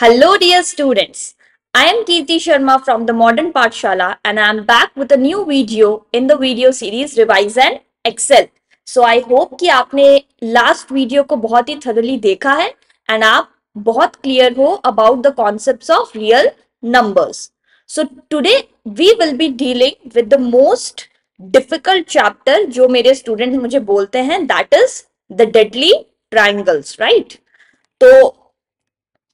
Hello dear students, I am Kirti Sharma from the Modern Pathshala, and I am back with a new video in the video series Revise and Excel. So I hope कि आपने last video को बहुत ही thoroughly देखा and are बहुत clear about the concepts of real numbers. So today we will be dealing with the most difficult chapter जो मेरे student मुझे बोलते हैं that is the deadly triangles, right? So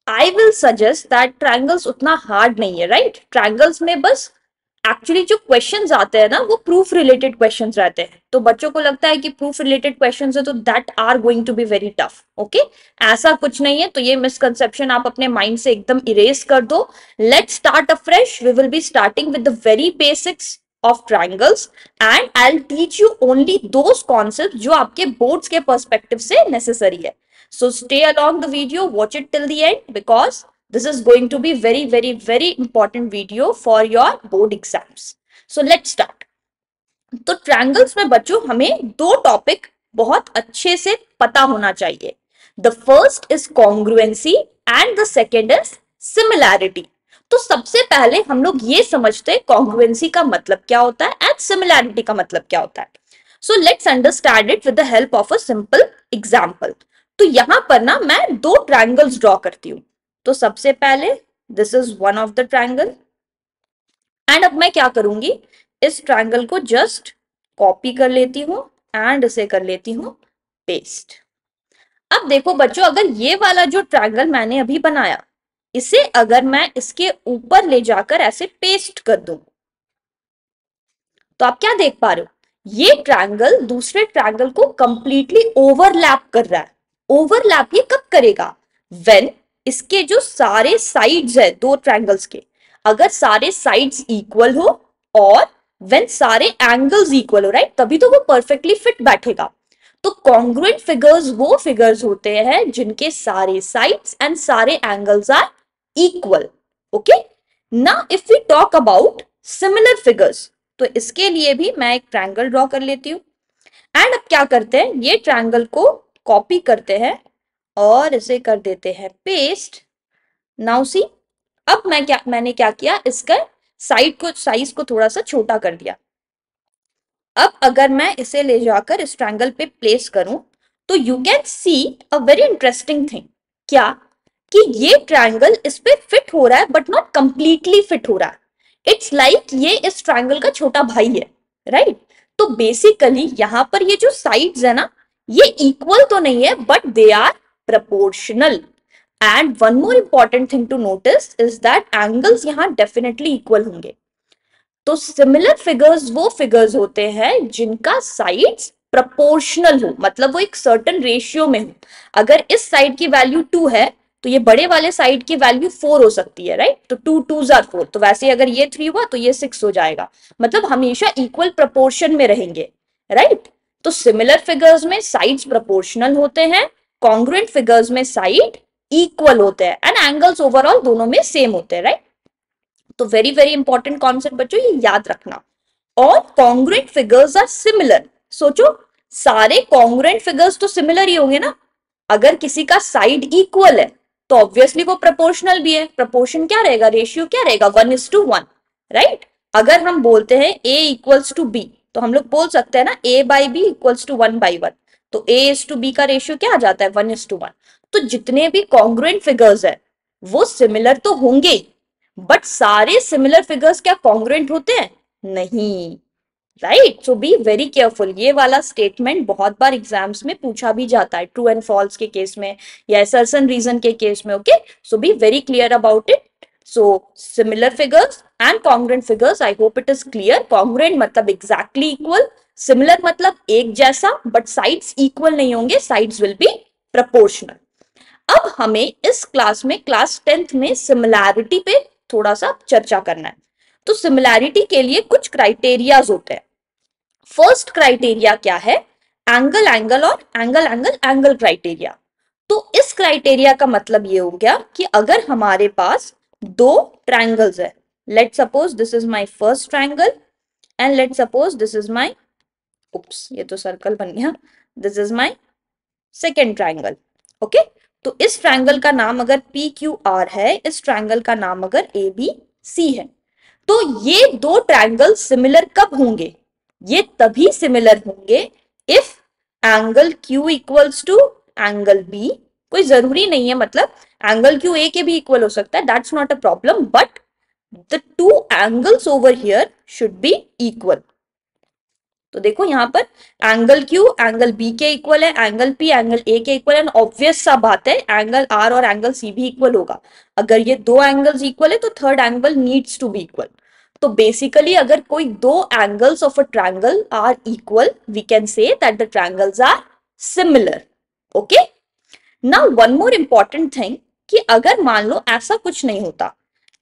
I will suggest that triangles उतना hard नहीं है right right? Triangles में बस एक्चुअली जो क्वेश्चन आते हैं ना वो प्रूफ रिलेटेड क्वेश्चन रहते हैं तो बच्चों को लगता है कि प्रूफ रिलेटेड क्वेश्चन है तो that are going to be very tough okay ऐसा कुछ नहीं है तो ये मिसकनसेप्शन आप अपने माइंड से एकदम इरेज कर दो let start afresh we will be starting with the very basics of triangles and I teach you only those concept जो आपके बोर्ड्स के परस्पेक्टिव से नेसेसरी है So stay along the video, watch it till the end because this is going to be very, very, very important video for your board exams. So let's start. तो triangles में बच्चों हमें दो topic बहुत अच्छे से पता होना चाहिए the first is congruency and the second is similarity तो सबसे पहले हम लोग ये समझते हैं कॉन्ग्रुएंसी का मतलब क्या होता है एंड सिमिलैरिटी का मतलब क्या होता है so let's understand it with the help of a simple example तो यहां पर ना मैं दो ट्रायंगल्स ड्रॉ करती हूं तो सबसे पहले this is one of the triangle and अब मैं क्या करूंगी इस ट्रायंगल को जस्ट कॉपी कर लेती हूं एंड इसे कर लेती हूं पेस्ट अब देखो बच्चों अगर ये वाला जो ट्रायंगल मैंने अभी बनाया इसे अगर मैं इसके ऊपर ले जाकर ऐसे पेस्ट कर दू तो आप क्या देख पा रहे हो ये ट्रायंगल दूसरे ट्रायंगल को कंप्लीटली ओवरलैप कर रहा है ओवरलैप ये कब करेगा वेन इसके जो सारे साइड्स है दो ट्रायंगल्स के अगर सारे साइड्स इक्वल हो और वेन सारे एंगल्स इक्वल हो राइट तभी तो वो परफेक्टली फिट बैठेगा तो कॉन्ग्रुएंट फिगर्स वो फिगर्स होते हैं जिनके सारे साइड्स एंड सारे एंगल्स आर इक्वल ओके ना if you talk about similar figures तो इसके लिए भी मैं एक ट्रायंगल ड्रॉ कर लेती हूं एंड अब क्या करते हैं ये ट्रायंगल को कॉपी करते हैं और इसे कर देते हैं पेस्ट नाउ सी अब मैं क्या मैंने क्या किया इसका साइड को साइज को थोड़ा सा छोटा कर दिया अब अगर मैं इसे ले जाकर स्ट्रैंगल पे प्लेस करूं तो you can see a very interesting thing क्या कि ये ट्रायंगल इस पे फिट हो रहा है बट नॉट कंप्लीटली फिट हो रहा है इट्स लाइक like ये इस ट्रायंगल का छोटा भाई है राइट right? तो बेसिकली यहां पर ये जो साइड्स है ना ये इक्वल तो नहीं है but they are proportional and one more important thing to notice is that angles यहाँ डेफिनेटली इक्वल होंगे तो सिमिलर फिगर्स वो फिगर्स होते हैं जिनका साइड्स प्रपोर्शनल हो मतलब वो एक सर्टन रेशियो में हो अगर इस साइड की वैल्यू टू है तो ये बड़े वाले साइड की वैल्यू फोर हो सकती है राइट तो टू टू जर फोर तो वैसे अगर ये थ्री हुआ तो ये सिक्स हो जाएगा मतलब हमेशा इक्वल प्रपोर्शन में रहेंगे राइट तो सिमिलर फिगर्स में साइड्स प्रोपोर्शनल होते हैं कॉन्ग्रेंट फिगर्स में साइड इक्वल होते हैं एंड एंगल्स ओवरऑल दोनों में सेम होते हैं राइट तो वेरी वेरी इंपॉर्टेंट कॉन्सेप्ट बच्चों ये याद रखना और कॉन्ग्रेंट फिगर्स आर सिमिलर सोचो सारे कॉन्ग्रेंट फिगर्स तो सिमिलर ही होंगे ना अगर किसी का साइड इक्वल है तो ऑब्वियसली वो प्रोपोर्शनल भी है प्रपोर्शन क्या रहेगा रेशियो क्या रहेगा one is to one right अगर हम बोलते हैं ए इक्वल्स टू बी तो हम लोग बोल सकते हैं ना A by B equals to one by one तो ए इज टू बी का रेशियो क्या आ जाता है वन इज टू वन तो जितने भी कॉन्ग्रुएंट फिगर्स है वो सिमिलर तो होंगे ही बट सारे सिमिलर फिगर्स क्या कॉन्ग्रुएंट होते हैं नहीं right so be very careful ये वाला स्टेटमेंट बहुत बार एग्जाम्स में पूछा भी जाता है ट्रू एंड फॉल्स के केस में या सर्सन रीजन के केस में okay so be very clear about it so similar figures and congruent figures I hope it is clear congruent मतलब एग्जैक्टली इक्वल सिमिलर मतलब एक जैसा बट साइड्स इक्वल नहीं होंगे साइड्स विल बी प्रपोर्शनल अब हमें इस क्लास में क्लास टेंथ में सिमिलैरिटी पे थोड़ा सा चर्चा करना है तो सिमिलैरिटी के लिए कुछ क्राइटेरियाज होते हैं फर्स्ट क्राइटेरिया क्या है एंगल एंगल और एंगल एंगल एंगल क्राइटेरिया तो इस क्राइटेरिया का मतलब ये हो गया कि अगर हमारे पास दो ट्रैंगल्स है Let's suppose this is my first triangle and let's suppose this is my oops ye to circle ban gaya this is my second triangle okay to is triangle ka naam agar P Q R है इस triangle ka naam agar A B C है तो ये दो triangle similar कब होंगे ये तभी सिमिलर होंगे if angle Q equals to angle B कोई जरूरी नहीं है मतलब एंगल क्यू ए के भी इक्वल हो सकता है that's not a problem but the two angles over here should be equal. तो देखो यहां पर एंगल Q एंगल B के इक्वल है एंगल P एंगल A के इक्वल है ऑब्वियस सा बात है एंगल R और एंगल C भी इक्वल होगा अगर ये दो एंगल्स इक्वल है तो third angle needs to be equal तो बेसिकली अगर कोई दो angles of a triangle are equal we can say that the triangles are similar okay ना वन मोर इंपॉर्टेंट थिंग कि अगर मान लो ऐसा कुछ नहीं होता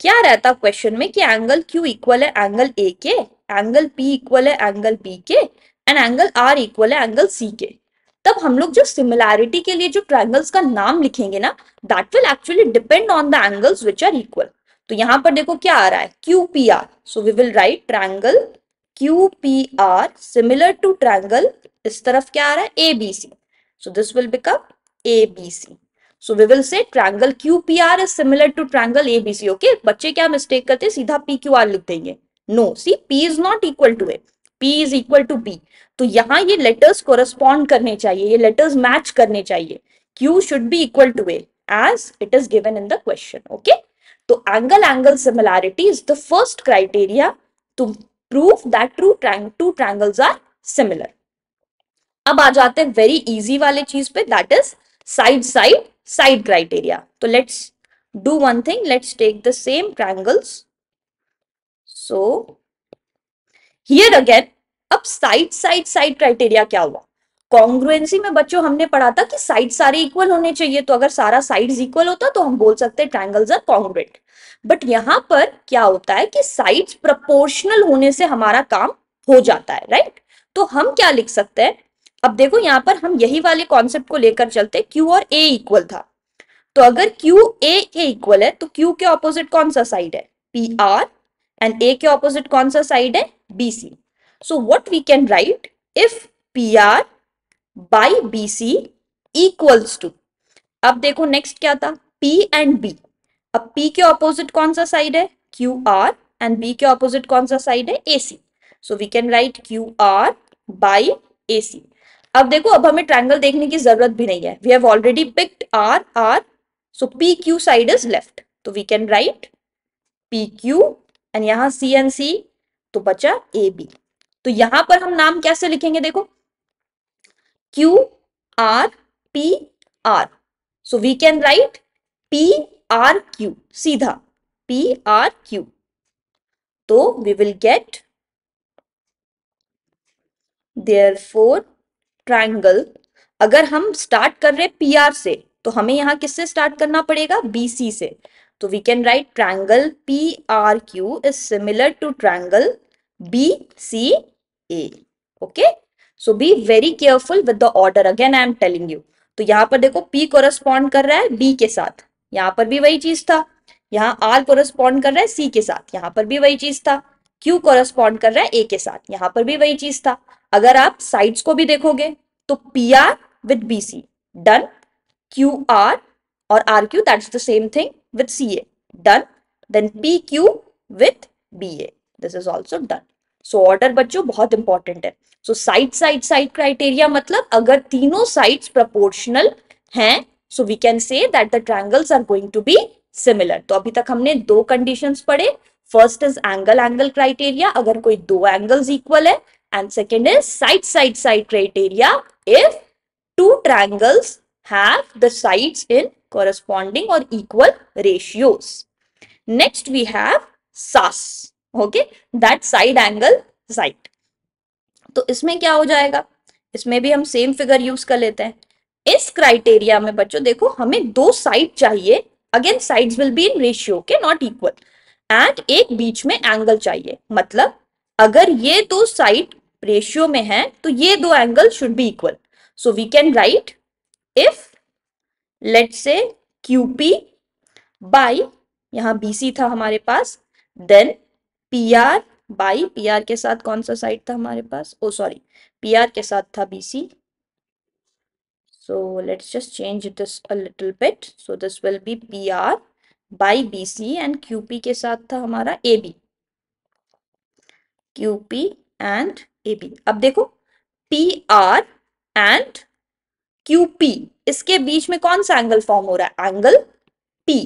क्या रहता क्वेश्चन में कि एंगल क्यू इक्वल है एंगल ए के एंगल पी इक्वल है एंगल बी के एंड एंगल आर इक्वल है एंगल सी के तब हम लोग जो सिमिलैरिटी के लिए जो ट्राइंगल्स का नाम लिखेंगे ना that will actually depend on the angles which are equal तो यहाँ पर देखो क्या आ रहा है Q P R so we will write triangle Q P R similar to triangle इस तरफ क्या आ रहा है A B C so this will become A B C so we will say triangle Q P R is similar to B C okay बच्चे क्या mistake करते सीधा पी क्यू आर लिख देंगे no C P is not equal to A P is equal to B तो यहाँ ये letters correspond करने चाहिए ये लेटर्स मैच करने चाहिए Q should be equal to A as it is given in the question okay तो angle angle similarity is the first criteria to prove that two two triangles are similar अब आ जाते हैं very easy वाले चीज पे that is side side side criteria तो let's do one thing let's take the same triangles so here again अब side side side criteria क्या हुआ कॉन्ग्रुएंसी में बच्चों हमने पढ़ा था कि साइड सारे इक्वल होने चाहिए तो अगर सारा साइड इक्वल होता तो हम बोल सकते हैं ट्राइंगल्स आर कॉन्ग्रुएंट बट यहां पर क्या होता है कि साइड्स प्रोपोर्शनल होने से हमारा काम हो जाता है राइट तो हम क्या लिख सकते हैं अब देखो यहाँ पर हम यही वाले कॉन्सेप्ट को लेकर चलते क्यू और ए इक्वल था तो अगर क्यू ए के इक्वल है तो क्यू के ऑपोजिट कौन सा साइड है पी आर एंड ए के ऑपोजिट कौन सा साइड है B C so what we can write if P R by B C equals to अब देखो नेक्स्ट क्या था पी एंड बी अब पी के ऑपोजिट कौन सा साइड है क्यू आर एंड बी के ऑपोजिट कौन सा साइड है A C so we can write Q R by A C अब देखो अब हमें ट्रायंगल देखने की जरूरत भी नहीं है we have already picked R R so P Q side is left तो we can write P Q and यहां सी एन सी तो बचा ए बी तो यहां पर हम नाम कैसे लिखेंगे देखो Q R P R so we can write P R Q सीधा पी आर क्यू तो we will get there four triangle अगर हम स्टार्ट कर रहे पी आर से तो हमें यहाँ किससे स्टार्ट करना पड़ेगा बी सी से तो we can write triangle P R Q is similar to triangle B C A okay so be very careful with the order again I am telling you तो यहाँ पर देखो पी कोरस्पॉन्ड कर रहा है D के साथ यहाँ पर भी वही चीज था यहाँ आर कोरस्पॉन्ड कर रहा है सी के साथ यहाँ पर भी वही चीज था क्यू कोरस्पॉन्ड कर रहा है ए के साथ यहाँ पर भी वही चीज था अगर आप साइड्स को भी देखोगे तो P R with B C done Q R और R Q that is the same thing with C A done then P Q with B A this is also done so order बच्चों बहुत important है so side side side criteria मतलब अगर तीनों sides proportional हैं so we can say that the triangles are going to be similar तो अभी तक हमने दो कंडीशंस पढ़े first is angle angle criteria अगर कोई दो एंगल्स इक्वल है And second is side-side-side criteria if two triangles have the sides in corresponding or equal ratios. Next we have SAS, okay, that side angle side. तो इसमें क्या हो जाएगा इसमें भी हम सेम फिगर यूज कर लेते हैं इस क्राइटेरिया में बच्चों देखो हमें दो साइड चाहिए again sides will be in ratio के नॉट इक्वल एंड एक बीच में एंगल चाहिए मतलब अगर ये दो साइड रेशियो में है तो ये दो angle should be equal so we can write if let say Q P by यहां बी सी था हमारे पास then P R by P R के साथ कौन सा साइड था हमारे पास ओ सॉरी पी आर के साथ था B C so let's just change this a little bit so this be be pr by bc and qp के साथ था हमारा ab Q P and A B अब देखो P R and Q P इसके बीच में कौन सा एंगल फॉर्म हो रहा है एंगल पी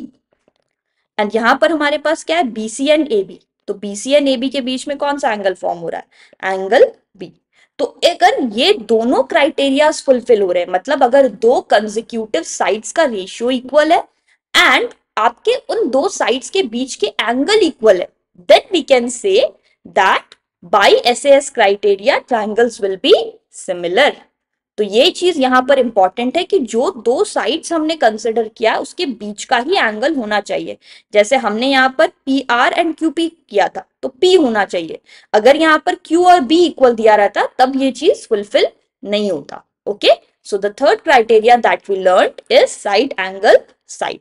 एंड यहां पर हमारे पास क्या है B C and A B तो B C and A B के बीच में कौन सा एंगल फॉर्म हो रहा है एंगल बी तो अगर ये दोनों क्राइटेरिया फुलफिल हो रहे हैं मतलब अगर दो कंजिक्यूटिव साइड्स का रेशियो इक्वल है एंड आपके उन दो साइड्स के बीच के एंगल इक्वल है then we can say that by S S criteria triangles will be similar तो ये चीज यहाँ पर इंपॉर्टेंट है कि जो दो साइड्स हमने कंसिडर किया उसके बीच का ही एंगल होना चाहिए जैसे हमने यहां पर P R and Q P किया था तो पी होना चाहिए अगर यहां पर क्यू और बी इक्वल दिया रहता तब ये चीज फुलफिल नहीं होता okay so the third criteria that we learn is side angle side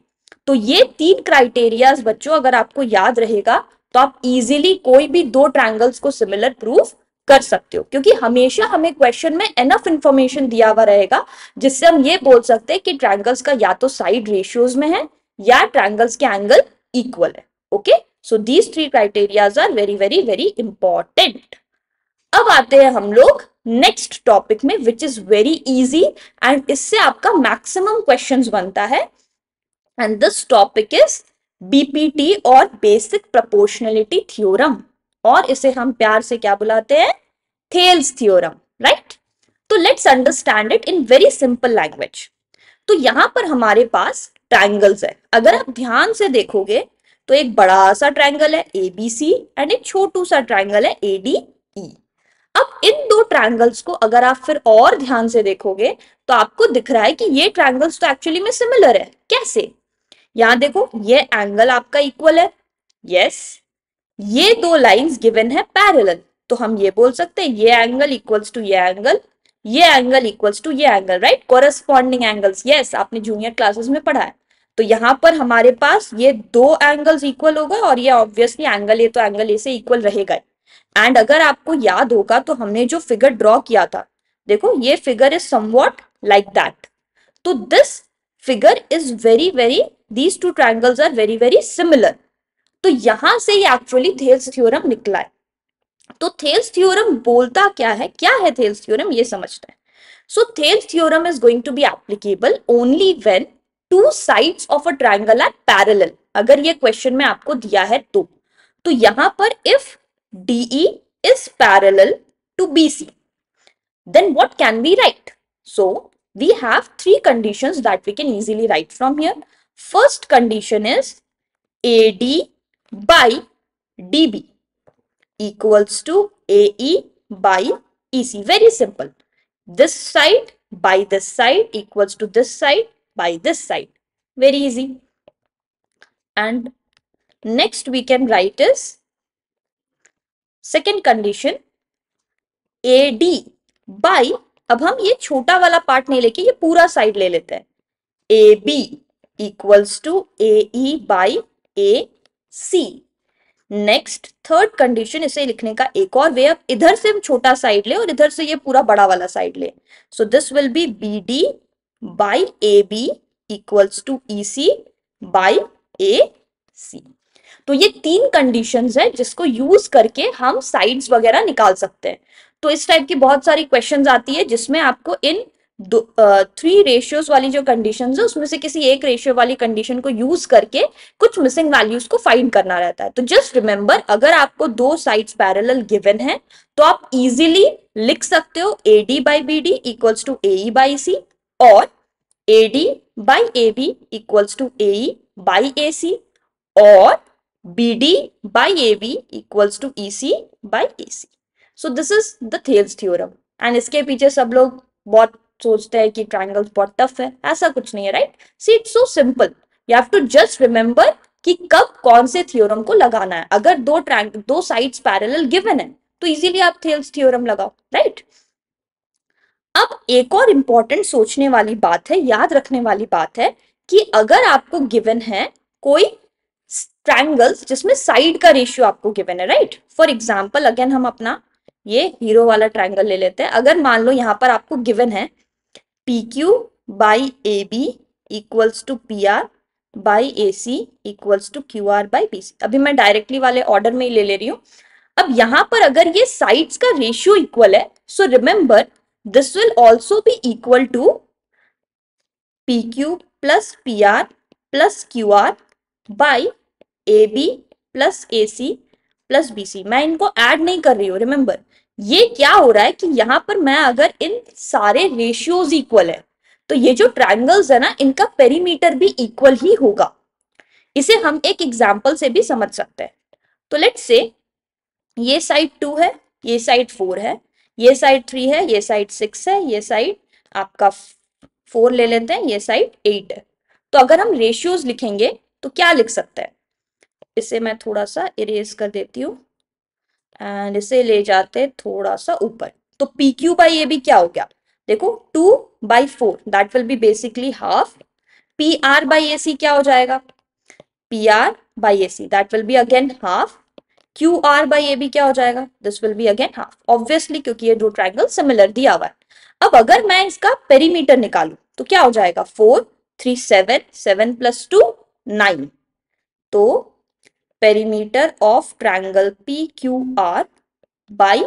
तो ये तीन क्राइटेरियाज बच्चों अगर आपको याद रहेगा तो आप इजीली कोई भी दो ट्रायंगल्स को सिमिलर प्रूफ कर सकते हो क्योंकि हमेशा हमें क्वेश्चन में एनफ इंफॉर्मेशन दिया हुआ रहेगा जिससे हम ये बोल सकते हैं कि ट्रायंगल्स का या तो साइड रेशियोज में है या ट्रायंगल्स के एंगल इक्वल है okay so these three criterias are very very very important अब आते हैं हम लोग नेक्स्ट टॉपिक में which is very easy and इससे आपका मैक्सिमम क्वेश्चंस बनता है and this topic is BPT और बेसिक प्रपोर्शनलिटी थ्योरम और इसे हम प्यार से क्या बुलाते हैं थेल्स थ्योरम राइट तो let's understand it in very simple language तो यहां पर हमारे पास ट्राइंगल्स है अगर आप ध्यान से देखोगे तो एक बड़ा सा ट्राइंगल है ए बी सी एंड एक छोटू सा ट्राइंगल है ए डी ई अब इन दो ट्राइंगल्स को अगर आप फिर और ध्यान से देखोगे तो आपको दिख रहा है कि ये ट्राइंगल्स तो एक्चुअली में सिमिलर है कैसे यहां देखो ये एंगल आपका इक्वल है यस yes. ये दो लाइंस गिवन है पैरेलल तो हम ये बोल सकते हैं ये एंगल इक्वल्स टू ये एंगल ये एंगल इक्वल्स टू ये angle right corresponding angles yes आपने जूनियर क्लासेस में पढ़ा है तो यहाँ पर हमारे पास ये दो एंगल्स इक्वल होगा और ये ऑब्वियसली एंगल ये तो एंगल ए से इक्वल रहेगा एंड अगर आपको याद होगा तो हमने जो फिगर ड्रॉ किया था देखो ये figure is somewhat like that तो this figure is very very these two triangles are very very similar तो यहां से ही एक्चुअली थेल्स थ्योरम निकला है तो थेल्स थ्योरम बोलता क्या है क्या है थेल्स थ्योरम ये समझते हैं so Thales theorem is going to be applicable only when two sides of a triangle are parallel अगर ये क्वेश्चन में आपको दिया है तो तो यहां पर if DE is parallel to B C then what can be write so we have three condition that we can easily write from here First condition is AD by DB equals to AE by EC. Very simple. This side by this side equals to this side by this side. Very easy. And next we can write is second condition A D by अब हम ये छोटा वाला part नहीं लेके ये पूरा side ले लेते हैं A B equals to AE by AC. Next third condition इसे लिखने का एक और वे अब इधर से हम छोटा साइड ले और इधर से ये पूरा बड़ा वाला साइड ले so this will be B D by A B equals to E C by A C तो ये तीन कंडीशंस है जिसको यूज करके हम साइड्स वगैरह निकाल सकते हैं तो इस टाइप की बहुत सारी क्वेश्चंस आती है जिसमें आपको इन दो थ्री रेशियोज वाली जो कंडीशन है उसमें से किसी एक रेशियो वाली कंडीशन को यूज करके कुछ मिसिंग वैल्यूज को फाइंड करना रहता है तो जस्ट रिमेंबर अगर आपको दो साइड्स पैरेलल गिवन है तो आप इजीली लिख सकते हो A D by B D equals to A by C और A D by A B equals to A by A C और B D by A B equals to E C by A C so this is the Thales theorem and इसके पीछे सब लोग बहुत सोचते हैं कि ट्राइंगल बहुत टफ है ऐसा कुछ नहीं है right see it's so simple you have to just remember कि कब कौन से थियोरम को लगाना है अगर दो ट्रैंग दो साइड्स पैरल गिवन है तो इजीली आप थेल्स थियोरम लगाओ राइट अब एक और इंपॉर्टेंट सोचने वाली बात है याद रखने वाली बात है कि अगर आपको गिवन है कोई ट्रायंगल्स जिसमें साइड का रेशियो आपको गिवन है राइट फॉर एग्जाम्पल अगेन हम अपना ये हीरो वाला ट्राइंगल ले लेते हैं अगर मान लो यहाँ पर आपको गिवन है PQ by AB equals to PR by AC equals to QR by BC. अभी मैं डायरेक्टली वाले ऑर्डर में ही ले ले रही हूँ अब यहां पर अगर ये साइड्स का रेशियो इक्वल है so remember this will also be equal to P Q plus P R plus Q R by A B plus A C plus B C मैं इनको एड नहीं कर रही हूँ रिमेंबर ये क्या हो रहा है कि यहां पर मैं अगर इन सारे रेशियोज इक्वल है तो ये जो ट्राइंगल्स है ना इनका पेरीमीटर भी इक्वल ही होगा इसे हम एक एग्जाम्पल से भी समझ सकते हैं तो लेट से ये साइड टू है ये साइड फोर है ये साइड थ्री है ये साइड सिक्स है ये साइड आपका फोर ले लेते हैं ये साइड एट है तो अगर हम रेशियोज लिखेंगे तो क्या लिख सकते हैं इसे मैं थोड़ा सा इरेज कर देती हूँ एंड इसे ले जाते थोड़ा सा ऊपर तो पी क्यू बाई ए भी क्या हो गया देखो two by four that will be basically half P R by A C क्या हो जाएगा P R by A C that will be again half Q R by A भी क्या हो जाएगा this will be again half obviously क्योंकि ये दो ट्राइंगल सिमिलर दिया हुआ है अब अगर मैं इसका पेरीमीटर निकालू तो क्या हो जाएगा four three seven seven plus two nine तो perimeter of triangle PQR by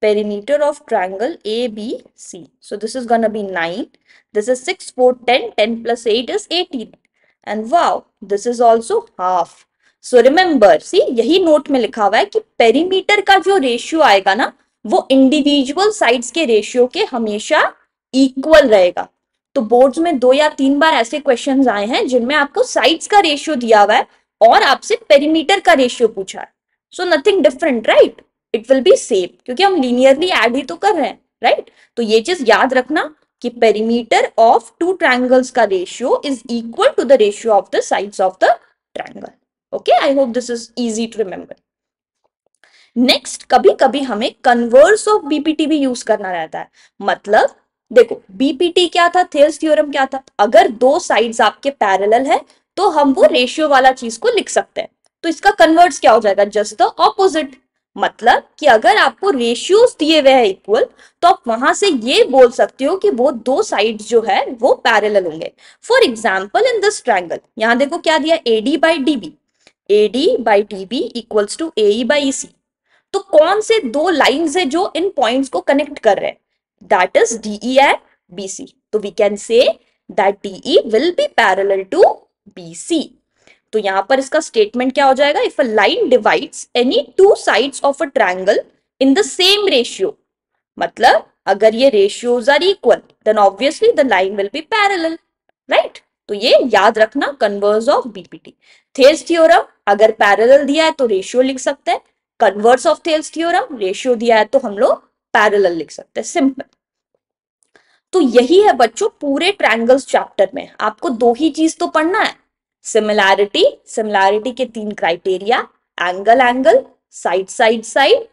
perimeter of triangle ABC. So this is going to be 9. This is 6, 4, 10. 10 plus 8 is 18. And wow, this is also half. So remember, see, यही note में लिखा हुआ है कि perimeter का जो ratio आएगा ना वो इंडिविजुअल साइड्स के रेशियो के हमेशा इक्वल रहेगा तो बोर्ड्स में दो या तीन बार ऐसे क्वेश्चंस आए हैं जिनमें आपको साइड्स का रेशियो दिया हुआ है और आपसे पेरीमीटर का रेशियो पूछा है so nothing different right it will be same क्योंकि हम लीनियरली एड ही तो कर रहे हैं राइट right? तो ये चीज याद रखना कि पेरीमीटर ऑफ टू ट्रायंगल्स का ratio is equal to the ratio of the sides of the triangle okay I hope this is easy to remember next कभी कभी हमें कन्वर्स ऑफ बीपीटी भी यूज करना रहता है मतलब देखो बीपीटी क्या था थेल्स थ्योरम क्या था अगर दो साइड्स आपके पैरेलल है तो हम वो रेशियो वाला चीज को लिख सकते हैं तो इसका कन्वर्ट्स क्या हो जाएगा जस्ट द ऑपोजिट मतलब कि अगर आपको रेशियोज दिए हुए हैं इक्वल तो आप वहां से ये बोल सकते हो कि वो दो साइड जो है वो पैरल होंगे for example in this triangle यहाँ देखो क्या दिया A D by D B A D by D B equals to A by C तो कौन से दो लाइन्स है जो इन पॉइंट्स को कनेक्ट कर रहे हैं that is D E and B C तो we can say that D E will be parallel to B C तो यहां पर इसका स्टेटमेंट क्या हो जाएगा if a line divides any two sides of a triangle in the same ratio मतलब अगर ये ratios are equal then obviously the line will be parallel right तो ये याद रखना converse of BPT Thales theorem अगर पैरेलल दिया है तो रेशियो लिख सकते हैं converse of Thales theorem ratio दिया है तो हम लोग पैरेलल लिख सकते हैं सिंपल तो यही है बच्चों पूरे ट्रायंगल्स चैप्टर में आपको दो ही चीज तो पढ़ना है सिमिलैरिटी सिमिलैरिटी के तीन criteria angle angle side side side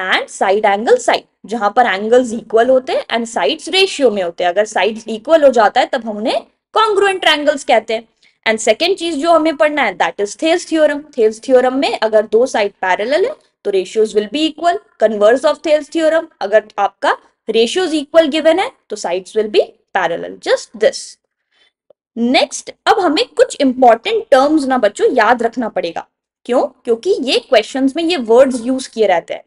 and side angle side जहां पर एंगल्स इक्वल होते हैं एंड साइड्स रेशियो में होते हैं अगर साइड इक्वल हो जाता है तब हम उन्हें कॉन्ग्रुएंट ट्रायंगल्स कहते हैं एंड सेकेंड चीज जो हमें पढ़ना है that is Thales theorem Thales theorem में अगर दो साइड पैरेलल है तो ratios will be equal converse of Thales theorem अगर आपका रेशियोज इक्वल equal है तो sides will be parallel just this next अब हमें कुछ इंपॉर्टेंट टर्म्स ना बच्चों याद रखना पड़ेगा क्यों क्योंकि ये क्वेश्चंस में ये वर्ड्स यूज किए रहते हैं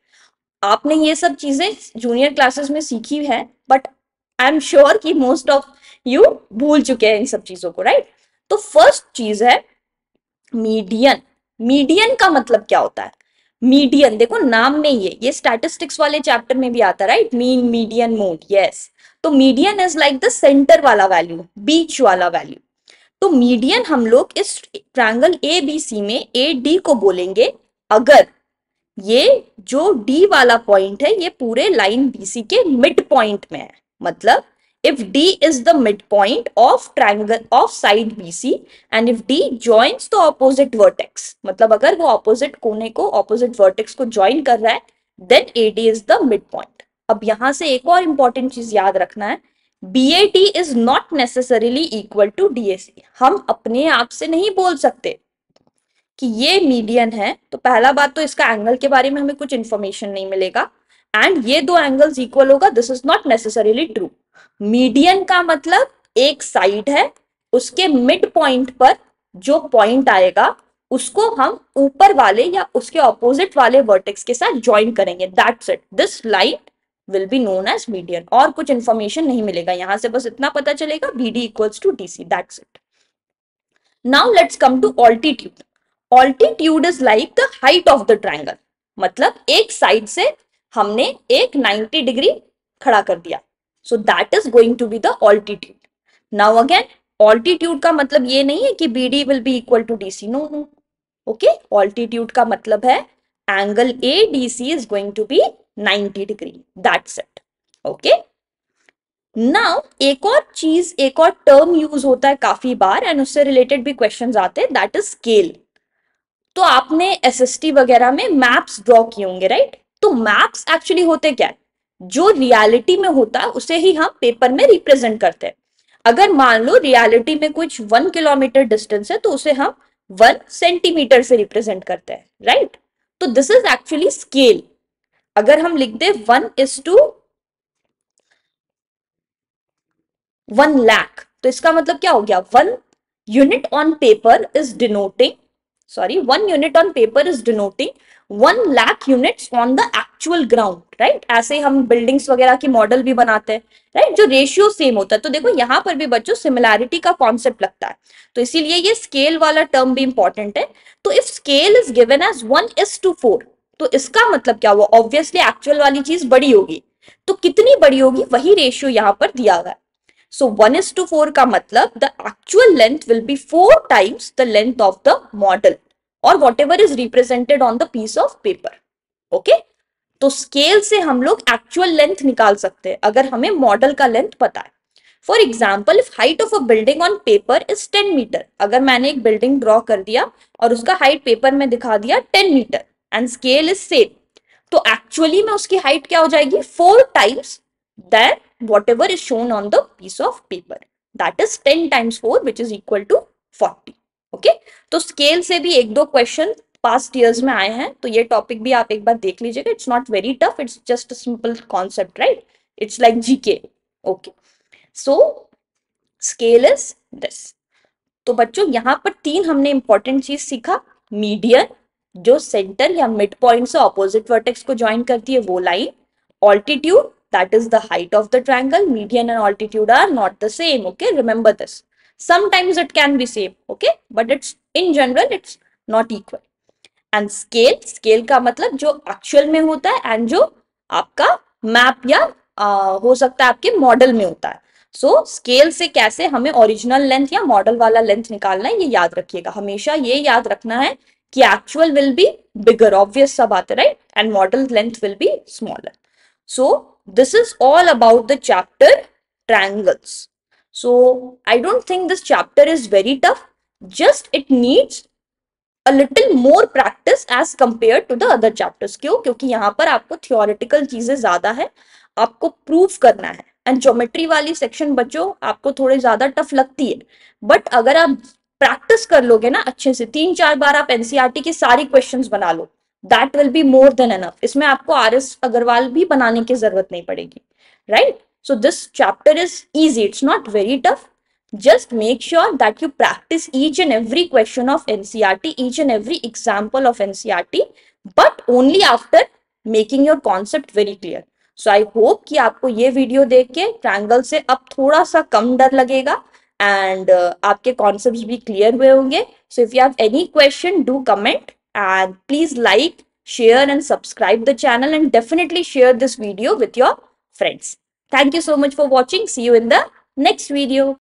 आपने ये सब चीजें जूनियर क्लासेस में सीखी है बट आई एम श्योर कि मोस्ट ऑफ यू भूल चुके हैं इन सब चीजों को राइट right? तो फर्स्ट चीज है मीडियन मीडियन का मतलब क्या होता है मीडियन देखो नाम में ये ये स्टैटिस्टिक्स वाले चैप्टर में भी आता right mean median mode yes तो median is like the centre वाला वैल्यू बीच वाला वैल्यू तो मीडियन हम लोग इस ट्रायंगल ए बी सी में ए डी को बोलेंगे अगर ये जो डी वाला पॉइंट है ये पूरे लाइन बी सी के मिड पॉइंट में है मतलब if D is the midpoint of triangle of side BC and if D joins the opposite vertex matlab agar wo opposite kone ko opposite vertex ko join kar raha hai then AD is the midpoint ab yahan se ek aur important cheez yaad rakhna hai bat is not necessarily equal to DAC hum apne aap se nahi bol sakte कि ये median है तो पहला बात तो इसका angle के बारे में हमें कुछ इन्फॉर्मेशन नहीं मिलेगा एंड ये दो एंगल्स इक्वल होगा this is not necessarily true median का मतलब एक साइड है उसके मिड पॉइंट पर जो पॉइंट आएगा उसको हम ऊपर वाले या उसके ऑपोजिट वाले वर्टेक्स के साथ ज्वाइन करेंगे that's it this line will be known as median और कुछ इंफॉर्मेशन नहीं मिलेगा यहां से बस इतना पता चलेगा B D equals to D C that's it now let's come to altitude altitude is like the height of the triangle मतलब एक साइड से हमने एक 90 डिग्री खड़ा कर दिया so that is going to be the altitude now again altitude का मतलब ये नहीं है कि B D will be equal to D C no no okay altitude का मतलब है angle A D C is going to be 90 degree that's it okay now एक और चीज एक और टर्म यूज होता है काफी बार एंड उससे रिलेटेड भी क्वेश्चन आते हैं दैट इज स्केल तो आपने एस टी वगैरह में मैप्स ड्रॉ किए होंगे राइट तो मैप्स एक्चुअली होते क्या है जो रियलिटी में होता है उसे ही हम पेपर में रिप्रेजेंट करते हैं अगर मान लो रियलिटी में कुछ वन किलोमीटर डिस्टेंस है तो उसे हम वन सेंटीमीटर से रिप्रेजेंट करते हैं राइट तो दिस इज एक्चुअली स्केल अगर हम लिख दे one is to one lakh तो इसका मतलब क्या हो गया one unit on paper is denoting sorry one unit on paper is denoting one lakh unit on the actual ground right ऐसे हम बिल्डिंग्स वगैरह की मॉडल भी बनाते हैं राइट जो रेशियो सेम होता है तो देखो यहाँ पर भी बच्चों सिमिलैरिटी का कॉन्सेप्ट लगता है तो इसीलिए ये स्केल वाला टर्म भी इंपॉर्टेंट है तो if scale is given as one is to four तो इसका मतलब क्या हुआ ऑब्वियसली एक्चुअल वाली चीज बड़ी होगी तो कितनी बड़ी होगी वही रेशियो यहाँ पर दिया गया so one is to four का मतलब the actual length will be four times the length of the model और whatever is represented on the piece of paper okay तो स्केल से हम लोग एक्चुअल लेंथ निकाल सकते हैं अगर हमें मॉडल का लेंथ पता है for example if height of a building on paper is ten metre अगर मैंने एक बिल्डिंग ड्रॉ कर दिया और उसका हाइट पेपर में दिखा दिया ten metre and scale is same तो एक्चुअली में उसकी हाइट क्या हो जाएगी four times than whatever is shown on the piece of paper that is ten times four which is equal to forty okay तो scale से भी एक दो क्वेश्चन पास्ट ईयर्स में आए हैं तो ये टॉपिक भी आप एक बार देख लीजिएगा it's not very tough it's just simple concept right it's like GK okay so scale is this तो बच्चों यहाँ पर तीन हमने इंपॉर्टेंट चीज सीखा मीडियन जो सेंटर या मिड पॉइंट से ऑपोजिट वर्टेक्स को ज्वाइन करती है वो line altitude that is the height of the triangle median and altitude are not the same okay remember this sometimes it can be same okay but it's in general it's not equal and scale scale का मतलब जो actual में होता है and जो आपका map या आ, हो सकता है आपके मॉडल में होता है सो so, स्केल से कैसे हमें ओरिजिनल लेंथ या मॉडल वाला लेंथ निकालना है ये याद रखिएगा हमेशा ये याद रखना है कि actual will be bigger obvious सब आते right and model length will be smaller so this is all about the chapter triangles so I don't think this chapter is very tough just it needs a little more practice as compare to the other chapters क्यों क्योंकि यहाँ पर आपको theoretical चीजें ज्यादा है आपको prove करना है एंड ज्योमेट्री वाली सेक्शन बच्चों आपको थोड़े ज्यादा टफ लगती है बट अगर आप प्रैक्टिस कर लोगे ना अच्छे से तीन चार बार आप एनसीआरटी e के सारे क्वेश्चन बना लो that will be more than enough इसमें आपको आर एस अग्रवाल भी बनाने की जरूरत नहीं पड़ेगी right so this chapter is easy it's not very tough just make sure that you practice each and every question of NCERT, each and every example of NCERT. but only after making your concept very clear. So I hope ki aapko ye video dekhe, triangle se ab thoda sa kam dar lagega and uh, aapke concepts be clear So if you have any question, do comment and please like, share and subscribe the channel and definitely share this video with your friends. Thank you so much for watching. See you in the next video.